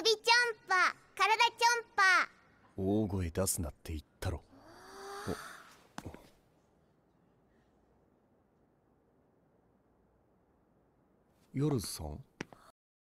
首ち体大声出すなって言ったろ夜さん